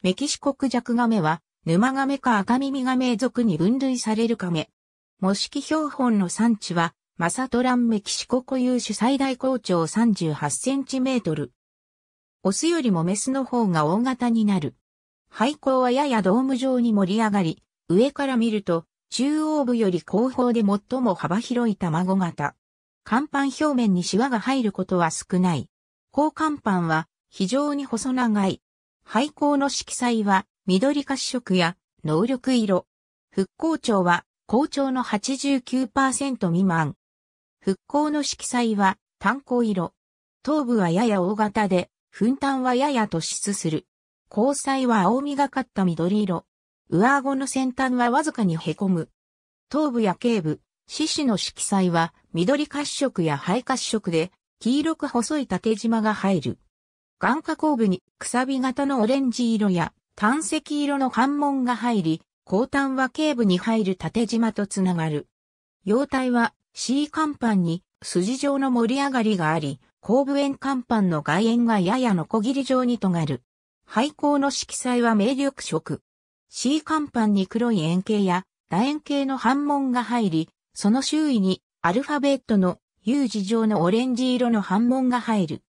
メキシコクジャクガメは、沼ガメか赤耳ガメ属に分類されるカメ。模式標本の産地は、マサトランメキシコ固有種最大高長38センチメートル。オスよりもメスの方が大型になる。廃校はややドーム状に盛り上がり、上から見ると、中央部より後方で最も幅広い卵型。甲板表面にシワが入ることは少ない。高甲板は非常に細長い。廃校の色彩は緑褐色や能力色。復興庁は校長の89%未満。復興の色彩は炭鉱色。頭部はやや大型で、粉炭はやや突出する。交際は青みがかった緑色。上顎の先端はわずかに凹む。頭部や頸部、四肢の色彩は緑褐色や灰褐色で、黄色く細い縦縞が入る。眼下後部にくさび型のオレンジ色や単石色の反門が入り、後端は頸部に入る縦縞とつながる。様体は C 甲板に筋状の盛り上がりがあり、後部円甲板の外縁がややのこぎり状にとがる。廃校の色彩は明緑色。C 甲板に黒い円形や楕円形の反門が入り、その周囲にアルファベットの U 字状のオレンジ色の反門が入る。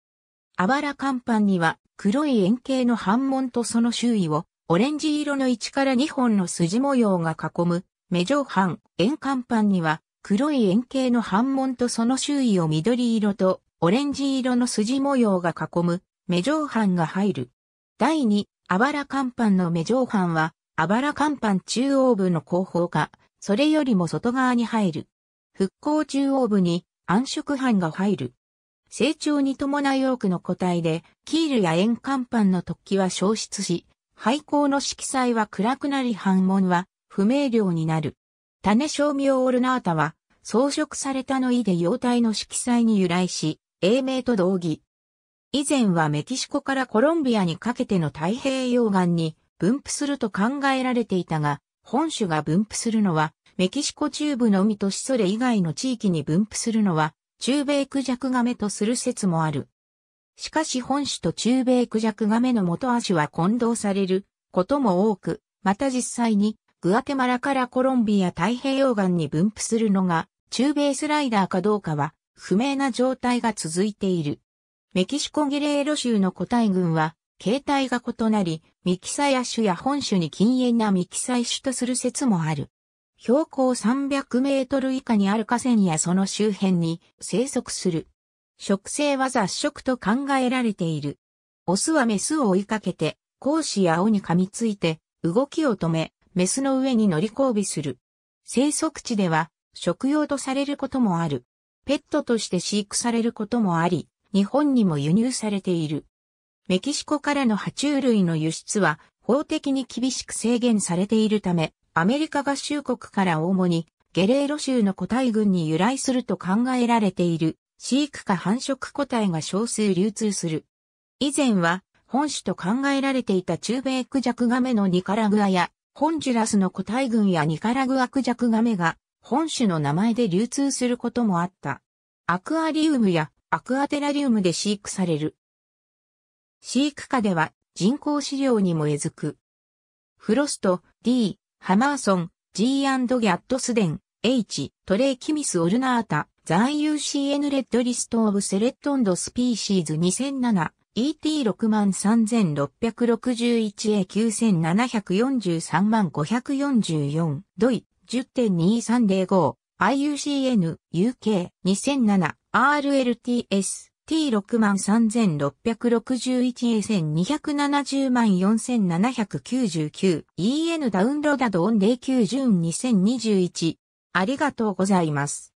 あばら甲板には黒い円形の半門とその周囲を、オレンジ色の1から2本の筋模様が囲む、目上半、円間板には、黒い円形の半門とその周囲を緑色と、オレンジ色の筋模様が囲む、目上半が入る。第2、あばら甲板の目上半は、あばら甲板中央部の後方が、それよりも外側に入る。復興中央部に暗色斑が入る。成長に伴い多くの個体で、キールや円甲板の突起は消失し、廃校の色彩は暗くなり反紋は不明瞭になる。種照明オルナータは、装飾されたの意で幼体の色彩に由来し、英名と同義。以前はメキシコからコロンビアにかけての太平洋岸に分布すると考えられていたが、本種が分布するのは、メキシコ中部のみとしそれ以外の地域に分布するのは、中米クジャクガメとする説もある。しかし本種と中米クジャクガメの元足は混同されることも多く、また実際にグアテマラからコロンビア太平洋岸に分布するのが中米スライダーかどうかは不明な状態が続いている。メキシコゲレーロ州の個体群は形態が異なり、ミキサヤ種や本種に禁煙なミキサイ種とする説もある。標高300メートル以下にある河川やその周辺に生息する。食性は雑食と考えられている。オスはメスを追いかけて、講子や尾に噛みついて、動きを止め、メスの上に乗り交尾する。生息地では、食用とされることもある。ペットとして飼育されることもあり、日本にも輸入されている。メキシコからの爬虫類の輸出は、法的に厳しく制限されているため、アメリカ合衆国から主にゲレーロ州の個体群に由来すると考えられている飼育下繁殖個体が少数流通する。以前は本種と考えられていた中米クジャクガメのニカラグアやホンジュラスの個体群やニカラグアクジャクガメが本種の名前で流通することもあった。アクアリウムやアクアテラリウムで飼育される。飼育下では人工飼料にもえずく。フロスト、D、ハマーソン、G& ギャットスデン、H、トレイ・キミス・オルナータ、ザイ UCN レッドリスト・オブ・セレット・ンド・スピーシーズ2007、ET63661A9743 万544、ドイ、10.2305、IUCN、UK、2007、RLTS、T6 3661A 1270万 4799EN ダウンロードオン09ジ2021ありがとうございます。